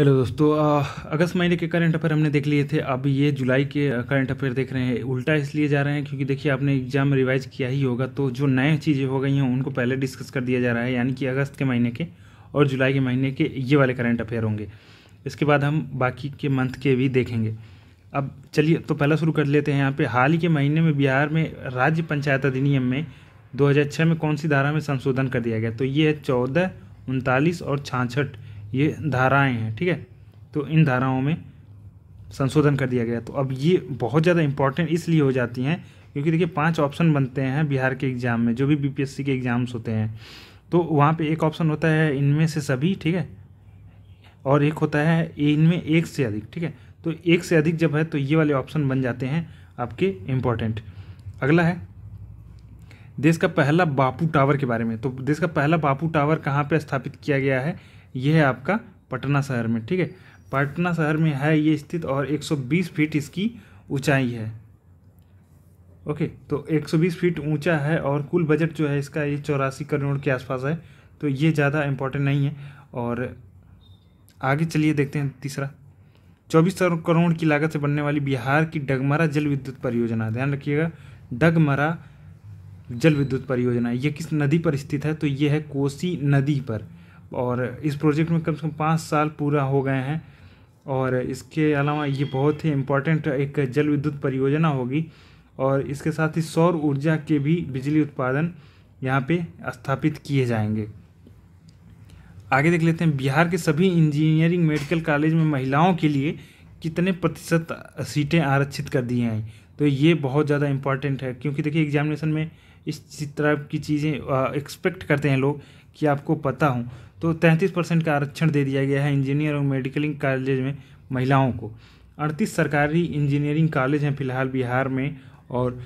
hello दोस्तों अगस्त महीने के करंट अफेयर हमने देख लिए थे अब ये जुलाई के करंट अफेयर देख रहे हैं उल्टा इसलिए जा रहे हैं क्योंकि देखिए आपने एग्जाम रिवाइज किया ही होगा तो जो नए चीज़ें हो गई हैं उनको पहले डिस्कस कर दिया जा रहा है यानी कि अगस्त के महीने के और जुलाई के महीने के ये वाले करंट अफेयर होंगे इसके बाद हम बाकी के मंथ के भी देखेंगे अब चलिए तो पहला शुरू कर लेते हैं यहाँ पर हाल ही के महीने में बिहार में राज्य पंचायत अधिनियम में 2006 में कौन सी धारा में संशोधन कर दिया गया तो ये है चौदह उनतालीस और छाछठ ये धाराएं हैं ठीक है तो इन धाराओं में संशोधन कर दिया गया तो अब ये बहुत ज़्यादा इंपॉर्टेंट इसलिए हो जाती हैं क्योंकि देखिए पांच ऑप्शन बनते हैं बिहार के एग्ज़ाम में जो भी बीपीएससी के एग्ज़ाम्स होते हैं तो वहाँ पे एक ऑप्शन होता है इनमें से सभी ठीक है और एक होता है इनमें एक से अधिक ठीक है तो एक से अधिक जब है तो ये वाले ऑप्शन बन जाते हैं आपके इम्पोर्टेंट अगला है देश का पहला बापू टावर के बारे में तो देश का पहला बापू टावर कहाँ पर स्थापित किया गया है ये है आपका पटना शहर में ठीक है पटना शहर में है ये स्थित और 120 फीट इसकी ऊंचाई है ओके तो 120 फीट ऊंचा है और कुल बजट जो है इसका ये चौरासी करोड़ के आसपास है तो ये ज़्यादा इम्पोर्टेंट नहीं है और आगे चलिए देखते हैं तीसरा चौबीस करोड़ की लागत से बनने वाली बिहार की डगमरा जल विद्युत परियोजना ध्यान रखिएगा डगमरा जल विद्युत परियोजना ये किस नदी पर स्थित है तो ये है कोसी नदी पर और इस प्रोजेक्ट में कम से कम पाँच साल पूरा हो गए हैं और इसके अलावा ये बहुत ही इम्पोर्टेंट एक जल विद्युत परियोजना होगी और इसके साथ ही सौर ऊर्जा के भी बिजली उत्पादन यहाँ पे स्थापित किए जाएंगे आगे देख लेते हैं बिहार के सभी इंजीनियरिंग मेडिकल कॉलेज में महिलाओं के लिए कितने प्रतिशत सीटें आरक्षित कर दी हैं तो ये बहुत ज़्यादा इम्पॉर्टेंट है क्योंकि देखिए एग्जामिनेशन में इस तरह की चीज़ें एक्सपेक्ट करते हैं लोग कि आपको पता हूँ तो 33 परसेंट का आरक्षण दे दिया गया है इंजीनियर और मेडिकलिंग कॉलेज में महिलाओं को अड़तीस सरकारी इंजीनियरिंग कॉलेज हैं फिलहाल बिहार में और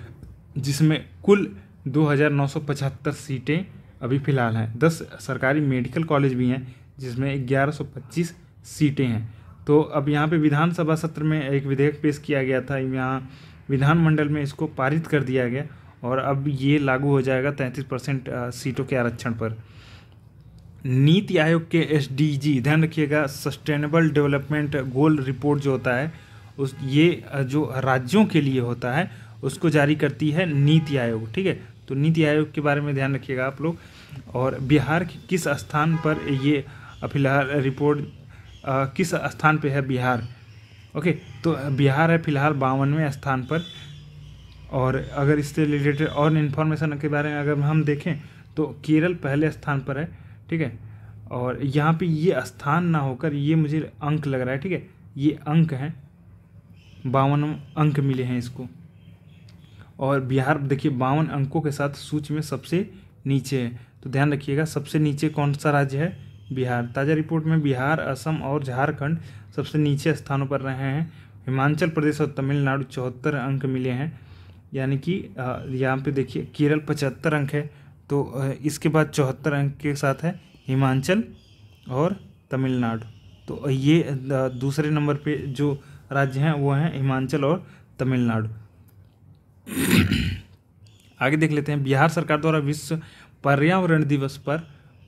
जिसमें कुल 2,975 सीटें अभी फ़िलहाल हैं दस सरकारी मेडिकल कॉलेज भी हैं जिसमें 1125 सीटें हैं तो अब यहाँ पे विधानसभा सत्र में एक विधेयक पेश किया गया था यहाँ विधानमंडल में इसको पारित कर दिया गया और अब ये लागू हो जाएगा 33 परसेंट सीटों के आरक्षण पर नीति आयोग के एस ध्यान रखिएगा सस्टेनेबल डेवलपमेंट गोल रिपोर्ट जो होता है उस ये जो राज्यों के लिए होता है उसको जारी करती है नीति आयोग ठीक है तो नीति आयोग के बारे में ध्यान रखिएगा आप लोग और बिहार के किस स्थान पर ये फिलहाल रिपोर्ट आ, किस स्थान पे है बिहार ओके तो बिहार है फिलहाल बावनवें स्थान पर और अगर इससे रिलेटेड और इन्फॉर्मेशन के बारे में अगर हम देखें तो केरल पहले स्थान पर है ठीक है और यहाँ पे ये स्थान ना होकर ये मुझे अंक लग रहा है ठीक है ये अंक हैं बावन अंक मिले हैं इसको और बिहार देखिए बावन अंकों के साथ सूच में सबसे नीचे है तो ध्यान रखिएगा सबसे नीचे कौन सा राज्य है बिहार ताज़ा रिपोर्ट में बिहार असम और झारखंड सबसे नीचे स्थानों पर रहे हैं हिमाचल प्रदेश और तमिलनाडु चौहत्तर अंक मिले हैं यानी कि यहाँ पे देखिए केरल पचहत्तर अंक है तो इसके बाद चौहत्तर अंक के साथ है हिमाचल और तमिलनाडु तो ये दूसरे नंबर पे जो राज्य हैं वो हैं हिमाचल और तमिलनाडु आगे देख लेते हैं बिहार सरकार द्वारा विश्व पर्यावरण दिवस पर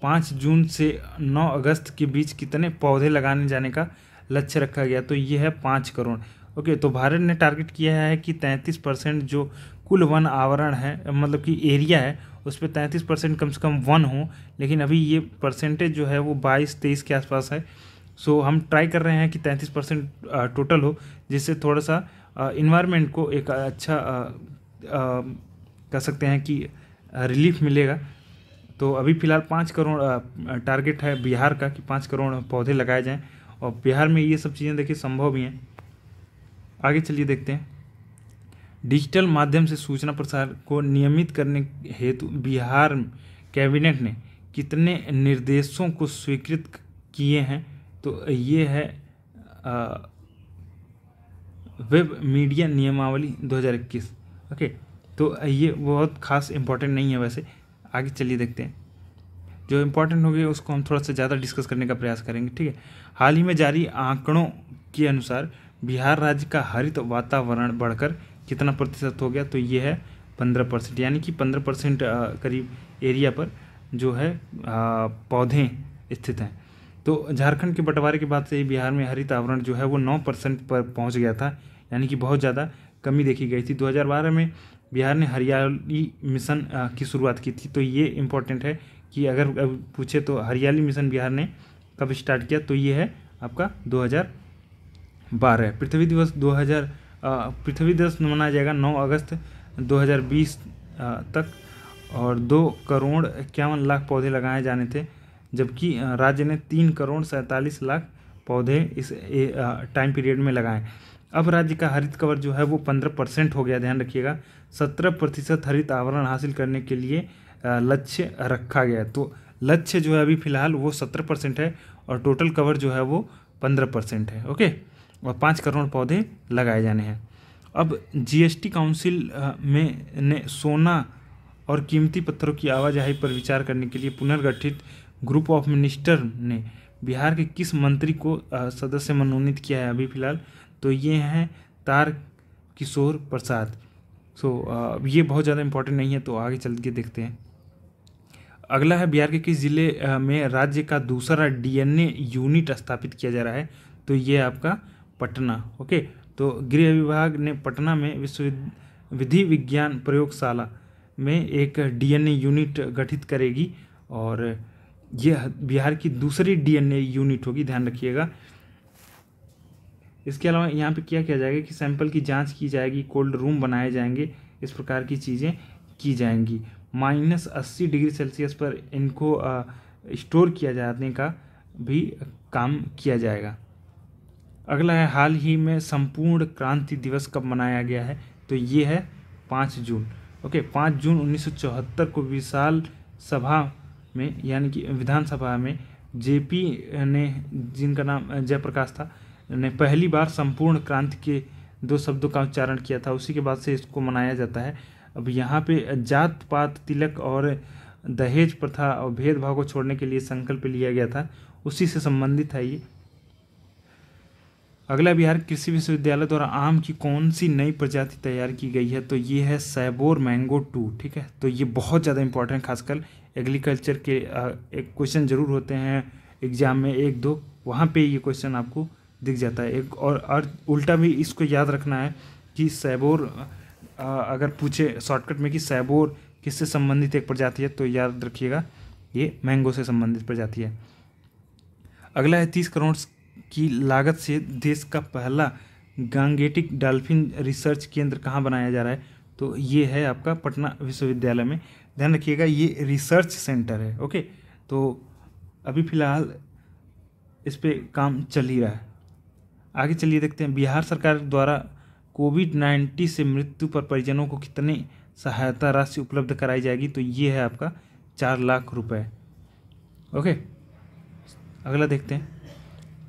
पाँच जून से नौ अगस्त के बीच कितने पौधे लगाने जाने का लक्ष्य रखा गया तो ये है पाँच करोड़ ओके तो भारत ने टारगेट किया है कि तैंतीस परसेंट जो कुल वन आवरण है मतलब कि एरिया है उस पर तैंतीस परसेंट कम से कम वन हो लेकिन अभी ये परसेंटेज जो है वो बाईस तेईस के आसपास है सो हम ट्राई कर रहे हैं कि तैंतीस परसेंट टोटल हो जिससे थोड़ा सा इन्वायरमेंट को एक अच्छा कह सकते हैं कि रिलीफ मिलेगा तो अभी फ़िलहाल पाँच करोड़ टारगेट है बिहार का कि पाँच करोड़ पौधे लगाए जाएं और बिहार में ये सब चीज़ें देखिए संभव भी हैं आगे चलिए देखते हैं डिजिटल माध्यम से सूचना प्रसार को नियमित करने हेतु बिहार कैबिनेट ने कितने निर्देशों को स्वीकृत किए हैं तो ये है आ, वेब मीडिया नियमावली 2021 ओके तो ये बहुत खास इम्पोर्टेंट नहीं है वैसे आगे चलिए देखते हैं जो इम्पोर्टेंट होगी उसको हम थोड़ा सा ज़्यादा डिस्कस करने का प्रयास करेंगे ठीक है हाल ही में जारी आंकड़ों के अनुसार बिहार राज्य का हरित तो वातावरण बढ़कर कितना प्रतिशत हो गया तो ये है पंद्रह परसेंट यानी कि पंद्रह परसेंट करीब एरिया पर जो है पौधे स्थित हैं तो झारखंड के बंटवारे के बाद से ही बिहार में हरित आवरण जो है वो नौ परसेंट पर पहुंच गया था यानी कि बहुत ज़्यादा कमी देखी गई थी 2012 में बिहार ने हरियाली मिशन की शुरुआत की थी तो ये इम्पोर्टेंट है कि अगर पूछे तो हरियाली मिशन बिहार ने कब स्टार्ट किया तो ये है आपका 2012 पृथ्वी दिवस दो पृथ्वी दिवस मनाया जाएगा 9 अगस्त 2020 तक और दो करोड़ इक्यावन लाख पौधे लगाए जाने थे जबकि राज्य ने तीन करोड़ सैंतालीस लाख पौधे इस टाइम पीरियड में लगाए अब राज्य का हरित कवर जो है वो पंद्रह परसेंट हो गया ध्यान रखिएगा सत्रह प्रतिशत हरित आवरण हासिल करने के लिए लक्ष्य रखा गया तो लक्ष्य जो है अभी फिलहाल वो सत्रह परसेंट है और टोटल कवर जो है वो पंद्रह परसेंट है ओके और पाँच करोड़ पौधे लगाए जाने हैं अब जीएसटी काउंसिल में ने सोना और कीमती पत्थरों की आवाजाही पर विचार करने के लिए पुनर्गठित ग्रुप ऑफ मिनिस्टर ने बिहार के किस मंत्री को सदस्य मनोनीत किया है अभी फिलहाल तो ये हैं तार किशोर प्रसाद सो ये बहुत ज़्यादा इम्पोर्टेंट नहीं है तो आगे चल के देखते हैं अगला है बिहार के किस ज़िले में राज्य का दूसरा डीएनए यूनिट स्थापित किया जा रहा है तो ये आपका पटना ओके तो गृह विभाग ने पटना में विश्व विधि विज्ञान प्रयोगशाला में एक डीएनए यूनिट गठित करेगी और यह बिहार की दूसरी डीएनए यूनिट होगी ध्यान रखिएगा इसके अलावा यहाँ पे क्या किया जाएगा कि सैंपल की जांच की जाएगी कोल्ड रूम बनाए जाएंगे इस प्रकार की चीज़ें की जाएंगी माइनस अस्सी डिग्री सेल्सियस पर इनको स्टोर किया जाने का भी काम किया जाएगा अगला है हाल ही में संपूर्ण क्रांति दिवस कब मनाया गया है तो ये है पाँच जून ओके पाँच जून उन्नीस को विशाल सभा में यानी कि विधानसभा में जेपी ने जिनका नाम जयप्रकाश था ने पहली बार संपूर्ण क्रांति के दो शब्दों का उच्चारण किया था उसी के बाद से इसको मनाया जाता है अब यहाँ पे जात पात तिलक और दहेज प्रथा और भेदभाव को छोड़ने के लिए संकल्प लिया गया था उसी से संबंधित है ये अगला बिहार कृषि विश्वविद्यालय द्वारा आम की कौन सी नई प्रजाति तैयार की गई है तो ये है सैबोर मैंगो टू ठीक है तो ये बहुत ज़्यादा इंपॉर्टेंट खासकर एग्रीकल्चर के एक क्वेश्चन ज़रूर होते हैं एग्जाम में एक दो वहाँ पे ये क्वेश्चन आपको दिख जाता है एक और, और उल्टा भी इसको याद रखना है कि सैबोर अगर पूछे शॉर्टकट में कि सैबोर किससे संबंधित एक प्रजाति है तो याद रखिएगा ये मैंगो से संबंधित प्रजाति है अगला है तीस करोड़ की लागत से देश का पहला गांगेटिक डॉल्फिन रिसर्च केंद्र कहाँ बनाया जा रहा है तो ये है आपका पटना विश्वविद्यालय में ध्यान रखिएगा ये रिसर्च सेंटर है ओके तो अभी फ़िलहाल इस पर काम चल ही रहा है आगे चलिए देखते हैं बिहार सरकार द्वारा कोविड नाइन्टीन से मृत्यु पर परिजनों को कितने सहायता राशि उपलब्ध कराई जाएगी तो ये है आपका चार लाख रुपए ओके अगला देखते हैं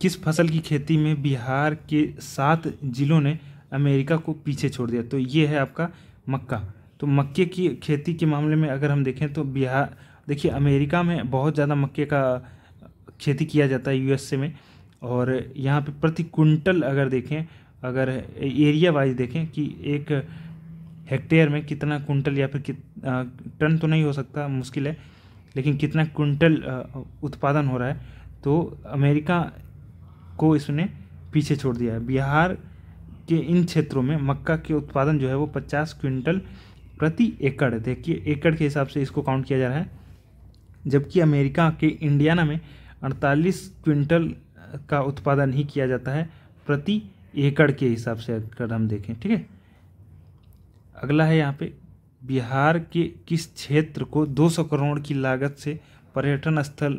किस फसल की खेती में बिहार के सात जिलों ने अमेरिका को पीछे छोड़ दिया तो ये है आपका मक्का तो मक्के की खेती के मामले में अगर हम देखें तो बिहार देखिए अमेरिका में बहुत ज़्यादा मक्के का खेती किया जाता है यूएसए में और यहाँ पे प्रति कुंटल अगर देखें अगर एरिया वाइज देखें कि एक हेक्टेयर में कितना कुंटल या फिर कित टन तो नहीं हो सकता मुश्किल है लेकिन कितना कुंटल उत्पादन हो रहा है तो अमेरिका को इसने पीछे छोड़ दिया है बिहार के इन क्षेत्रों में मक्का के उत्पादन जो है वो पचास क्विंटल प्रति एकड़ देखिए एकड़ के हिसाब से इसको काउंट किया जा रहा है जबकि अमेरिका के इंडियाना में अड़तालीस क्विंटल का उत्पादन ही किया जाता है प्रति एकड़ के हिसाब से अगर हम देखें ठीक है अगला है यहाँ पे बिहार के किस क्षेत्र को 200 करोड़ की लागत से पर्यटन स्थल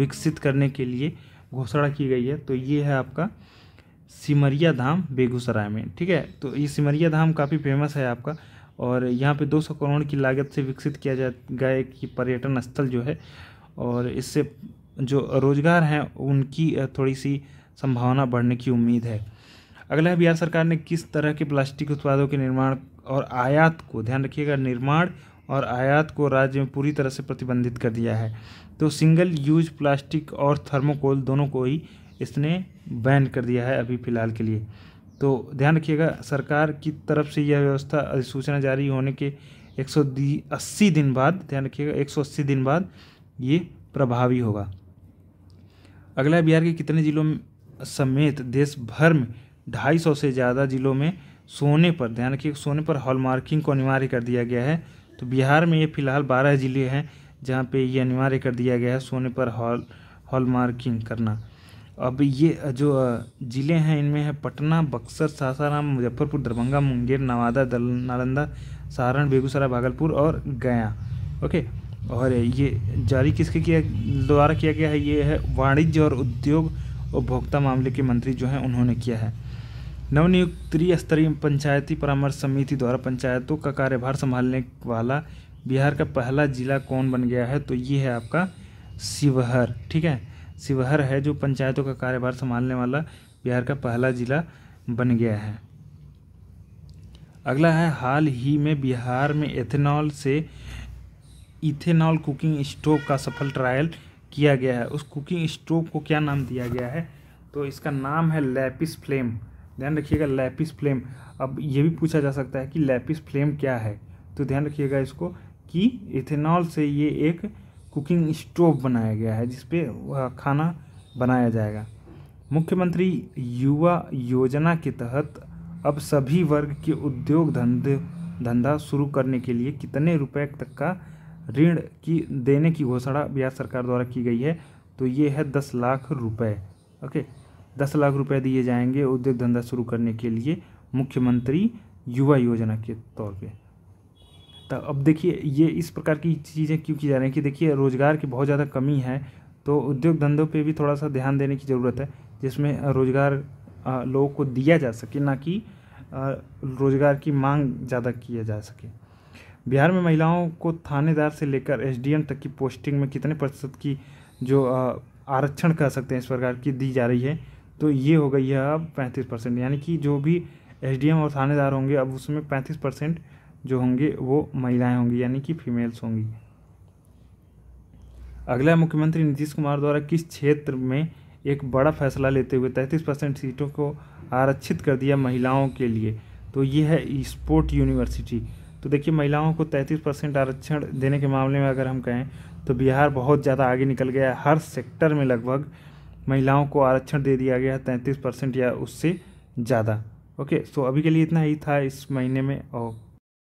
विकसित करने के लिए घोषणा की गई है तो ये है आपका सिमरिया धाम बेगूसराय में ठीक है तो ये सिमरिया धाम काफ़ी फेमस है आपका और यहाँ पे 200 करोड़ की लागत से विकसित किया जा गया कि पर्यटन स्थल जो है और इससे जो रोजगार हैं उनकी थोड़ी सी संभावना बढ़ने की उम्मीद है अगला है बिहार सरकार ने किस तरह के प्लास्टिक उत्पादों के निर्माण और आयात को ध्यान रखिएगा निर्माण और आयात को राज्य में पूरी तरह से प्रतिबंधित कर दिया है तो सिंगल यूज प्लास्टिक और थर्मोकोल दोनों को ही इसने बैन कर दिया है अभी फ़िलहाल के लिए तो ध्यान रखिएगा सरकार की तरफ से यह व्यवस्था अधिसूचना जारी होने के 180 दिन बाद ध्यान रखिएगा एक दिन बाद ये प्रभावी होगा अगला बिहार के कितने जिलों समेत देश भर में ढाई सौ से ज़्यादा जिलों में सोने पर ध्यान रखिए सोने पर हॉलमार्किंग को अनिवार्य कर दिया गया है तो बिहार में ये फ़िलहाल बारह ज़िले हैं जहाँ पे ये अनिवार्य कर दिया गया है सोने पर हॉल हॉल मार्किंग करना अब ये जो ज़िले हैं इनमें है पटना बक्सर सासाराम मुजफ्फरपुर दरभंगा मुंगेर नवादा दल नालंदा सहारण बेगूसराय भागलपुर और गया ओके और ये जारी किसके किया द्वारा किया गया है ये है वाणिज्य और उद्योग उपभोक्ता मामले के मंत्री जो हैं उन्होंने किया है नवनियुक्त त्रिस्तरीय पंचायती परामर्श समिति द्वारा पंचायतों का कार्यभार संभालने वाला बिहार का पहला जिला कौन बन गया है तो ये है आपका शिवहर ठीक है शिवहर है जो पंचायतों का कार्यभार संभालने वाला बिहार का पहला जिला बन गया है अगला है हाल ही में बिहार में एथेनॉल से इथेनॉल कुकिंग स्टोव का सफल ट्रायल किया गया है उस कुकिंग स्टोव को क्या नाम दिया गया है तो इसका नाम है लैपिस फ्लेम ध्यान रखिएगा लैपिस फ्लेम अब ये भी पूछा जा सकता है कि लैपिस फ्लेम क्या है तो ध्यान रखिएगा इसको कि इथेनॉल से ये एक कुकिंग स्टोव बनाया गया है जिसपे खाना बनाया जाएगा मुख्यमंत्री युवा योजना के तहत अब सभी वर्ग के उद्योग धंधे धंधा शुरू करने के लिए कितने रुपए तक का ऋण की देने की घोषणा बिहार सरकार द्वारा की गई है तो ये है दस लाख रुपए ओके दस लाख रुपए दिए जाएंगे उद्योग धंधा शुरू करने के लिए मुख्यमंत्री युवा योजना के तौर पे तो अब देखिए ये इस प्रकार की चीज़ें क्यों की जा रही हैं कि देखिए रोज़गार की बहुत ज़्यादा कमी है तो उद्योग धंधों पे भी थोड़ा सा ध्यान देने की ज़रूरत है जिसमें रोज़गार लोगों को दिया जा सके ना कि रोज़गार की मांग ज़्यादा किया जा सके बिहार में महिलाओं को थानेदार से लेकर एसडीएम तक की पोस्टिंग में कितने प्रतिशत की जो आरक्षण कह सकते हैं इस प्रकार की दी जा रही है तो ये हो गई है अब पैंतीस परसेंट यानी कि जो भी एम और थानेदार होंगे अब उसमें पैंतीस परसेंट जो होंगे वो महिलाएं होंगी यानी कि फीमेल्स होंगी अगला मुख्यमंत्री नीतीश कुमार द्वारा किस क्षेत्र में एक बड़ा फैसला लेते हुए तैंतीस परसेंट सीटों को आरक्षित कर दिया महिलाओं के लिए तो ये है स्पोर्ट यूनिवर्सिटी तो देखिए महिलाओं को तैंतीस परसेंट आरक्षण देने के मामले में अगर हम कहें तो बिहार बहुत ज़्यादा आगे निकल गया है हर सेक्टर में लगभग महिलाओं को आरक्षण दे दिया गया है तैंतीस परसेंट या उससे ज़्यादा ओके सो अभी के लिए इतना ही था इस महीने में और